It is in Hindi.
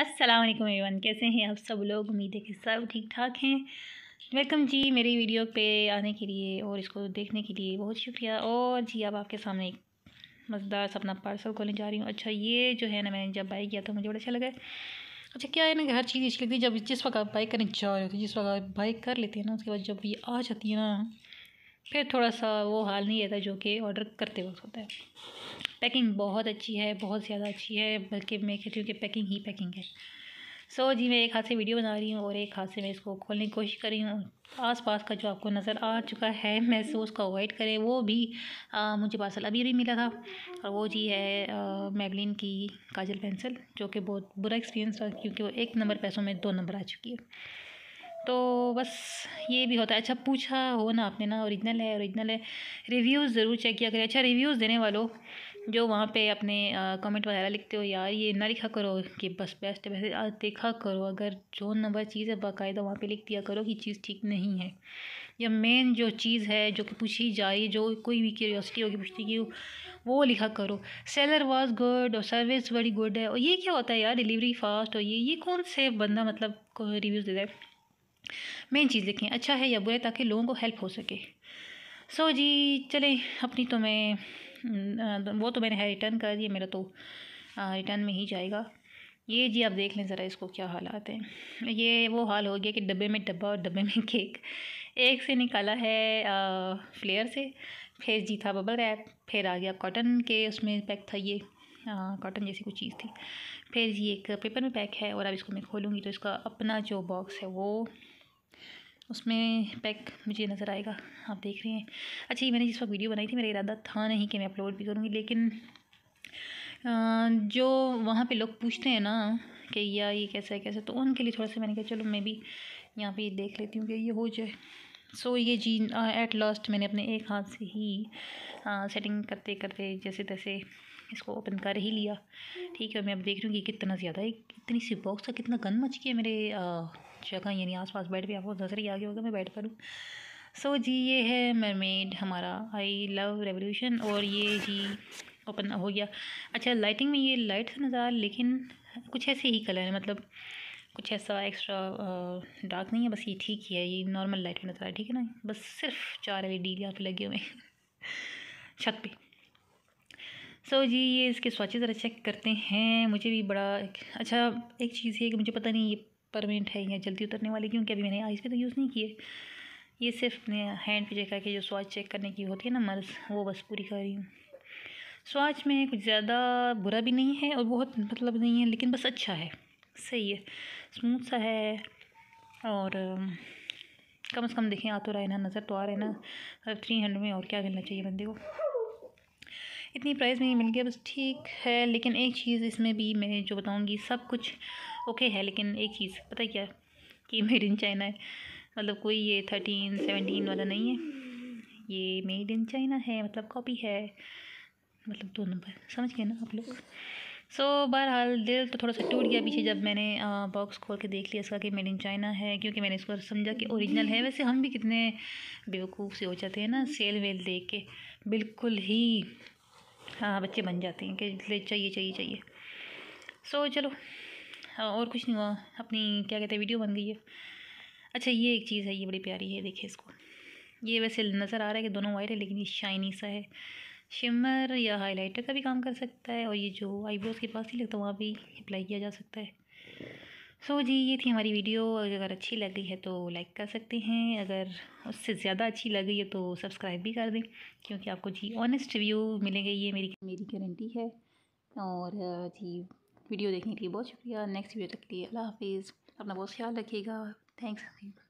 अस्सलाम वालेकुम एवरीवन कैसे हैं आप सब लोग उम्मीद है कि सब ठीक ठाक हैं वेलकम जी मेरी वीडियो पे आने के लिए और इसको देखने के लिए बहुत शुक्रिया और जी अब आपके सामने एक मज़ेदार सा अपना पार्सल खोलने जा रही हूँ अच्छा ये जो है ना मैंने जब बाई किया था मुझे बड़ा अच्छा लगा अच्छा क्या है ना कि हर चीज़ अच्छी लगती है जब जिस वक्त आप बाइक करने जा रहे होते जिस वक्त आप बाइक कर लेते हैं ना उसके बाद जब ये आ जाती है ना फिर थोड़ा सा वो हाल नहीं रहता जो कि ऑर्डर करते वक्त होता है पैकिंग बहुत अच्छी है बहुत ज़्यादा अच्छी है बल्कि मैं कहती हूँ कि पैकिंग ही पैकिंग है सो so, जी मैं एक हाथ से वीडियो बना रही हूँ और एक हाथ से मैं इसको खोलने की कोशिश कर रही हूँ आसपास का जो आपको नज़र आ चुका है सो उसको अवॉइड करें वो भी आ, मुझे पार्सल अभी अभी मिला था और वो जी है मैबलिन की काजल पेंसिल जो कि बहुत बुरा एक्सपीरियंस था क्योंकि वो एक नंबर पैसों में दो नंबर आ चुकी है तो बस ये भी होता है अच्छा पूछा हो ना आपने ना ओरिजिनल है ओरिजिनल है रिव्यूज़ ज़रूर चेक किया करें अच्छा रिव्यूज़ देने वालों जो वहाँ पे अपने कमेंट वगैरह लिखते हो यार ये ना लिखा करो कि बस बेस्ट है वैसे देखा करो अगर जो नंबर चीज़ है बाकायदा वहाँ पे लिख दिया करो कि चीज़ ठीक नहीं है या मेन जो चीज़ है जो कि पूछी जाए जो कोई भी क्यूरियोसिटी होगी पूछती की वो लिखा करो सेलर वाज गुड और सर्विस वेरी गुड है और ये क्या होता है यार डिलीवरी फास्ट और ये ये कौन से बंदा मतलब रिव्यूज़ देता है मेन चीज़ लिखें अच्छा है या बुरा ताकि लोगों को हेल्प हो सके सो so जी चलें अपनी तो मैं हम्म, तो वो तो मैंने है रिटर्न कर दिया मेरा तो रिटर्न में ही जाएगा ये जी आप देख लें ज़रा इसको क्या हालात हैं ये वो हाल हो गया कि डब्बे में डब्बा और डब्बे में केक एक से निकाला है आ, फ्लेयर से फिर जी था बबल रैप फिर आ गया कॉटन के उसमें पैक था ये कॉटन जैसी कुछ चीज़ थी फिर ये एक पेपर में पैक है और अब इसको मैं खोलूँगी तो इसका अपना जो बॉक्स है वो उसमें पैक मुझे नज़र आएगा आप देख रहे हैं अच्छा ये मैंने जिस वक्त वीडियो बनाई थी मेरा इरादा था नहीं कि मैं अपलोड भी करूँगी लेकिन जो वहाँ पे लोग पूछते हैं ना कि या ये कैसा है कैसा तो उनके लिए थोड़ा सा मैंने कहा चलो मैं भी यहाँ पे देख लेती हूँ कि ये हो जाए सो so, ये जी एट लास्ट मैंने अपने एक हाथ से ही आ, सेटिंग करते करते जैसे तैसे इसको ओपन कर ही लिया ठीक है मैं अब देख रही हूँ कि कितना ज़्यादा है इतनी सी बॉक्स का कितना गन मच गया मेरे आ, जगह अच्छा, यानी आसपास बेड भी आपको नजर ही आ गया होगा मैं बेड पर हूँ सो so, जी ये है मरमेड हमारा आई लव रेवोल्यूशन और ये जी ओपन हो गया अच्छा लाइटिंग में ये लाइट से नज़र आया लेकिन कुछ ऐसे ही कलर है मतलब कुछ ऐसा एक्स्ट्रा डार्क नहीं है बस ये ठीक ही है ये नॉर्मल लाइट में नज़र आया ठीक है ना बस सिर्फ चार एल ई डी यहाँ पर लगे हुए हैं छत पे सो so, जी ये इसके स्वाचे ज़रा चेक करते हैं मुझे भी बड़ा अच्छा एक चीज़ ये कि मुझे पता नहीं ये परमानेंट है या जल्दी उतरने वाली क्योंकि अभी मैंने आइस पे तो यूज़ नहीं किए ये सिर्फ हैंड पे जगह के जो स्वाच चेक करने की होती है ना मर्ज़ वो बस पूरी कर रही हूँ स्वाच में कुछ ज़्यादा बुरा भी नहीं है और बहुत मतलब नहीं है लेकिन बस अच्छा है सही है स्मूथ सा है और कम से कम देखें आ तो रहा है ना नज़र तो आ रहा है ना थ्री हंड्रेड में और क्या मिलना चाहिए बंदे को इतनी प्राइस में ही मिल गया बस ठीक है लेकिन एक चीज़ इसमें भी मैं जो बताऊँगी सब कुछ ओके है लेकिन एक चीज़ पता क्या कि मेड इन चाइना है मतलब कोई ये थर्टीन सेवनटीन वाला नहीं है ये मेड इन चाइना है मतलब कॉपी है मतलब दो नंबर समझ गए ना आप लोग सो so, बहरहाल दिल तो थोड़ा सा टूट गया पीछे जब मैंने बॉक्स खोल के देख लिया इसका कि मेड इन चाइना है क्योंकि मैंने इसको समझा कि ओरिजिनल है वैसे हम भी कितने बेवकूफ़ से हो जाते हैं ना सेल वेल देख के बिल्कुल ही हाँ बच्चे बन जाते हैं कि ले चाहिए चाहिए चाहिए सो so, चलो हाँ, और कुछ नहीं हुआ अपनी क्या कहते हैं वीडियो बन गई है अच्छा ये एक चीज़ है ये बड़ी प्यारी है देखिए इसको ये वैसे नज़र आ रहा है कि दोनों वाइट है लेकिन ये शाइनी सा है शिमर या हाइलाइटर का भी काम कर सकता है और ये जो आईब्रोज़ के पास ही लगता है वहाँ भी अप्लाई किया जा सकता है सो so जी ये थी हमारी वीडियो अगर अच्छी लग गई है तो लाइक कर सकते हैं अगर उससे ज़्यादा अच्छी लग गई है तो सब्सक्राइब भी कर दें क्योंकि आपको जी ऑनेस्ट रिव्यू मिलेंगे ये मेरी मेरी गारंटी है और जी वीडियो देखने के लिए बहुत शुक्रिया नेक्स्ट वीडियो तक के लिए अल्लाह हाफिज़ अपना बहुत ख्याल रखिएगा थैंक्स